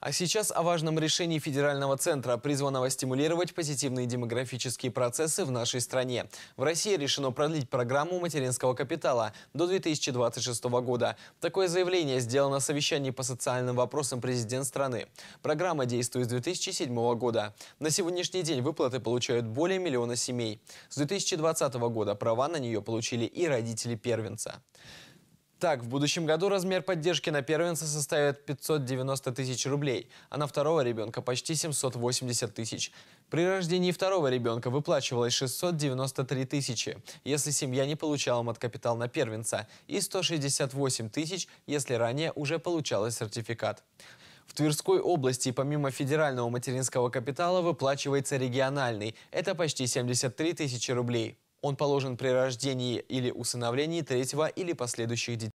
А сейчас о важном решении Федерального центра, призванного стимулировать позитивные демографические процессы в нашей стране. В России решено продлить программу материнского капитала до 2026 года. Такое заявление сделано на совещании по социальным вопросам президент страны. Программа действует с 2007 года. На сегодняшний день выплаты получают более миллиона семей. С 2020 года права на нее получили и родители первенца. Так, в будущем году размер поддержки на первенца составит 590 тысяч рублей, а на второго ребенка почти 780 тысяч. При рождении второго ребенка выплачивалось 693 тысячи, если семья не получала маткапитал на первенца, и 168 тысяч, если ранее уже получала сертификат. В Тверской области помимо федерального материнского капитала выплачивается региональный. Это почти 73 тысячи рублей. Он положен при рождении или усыновлении третьего или последующих детей.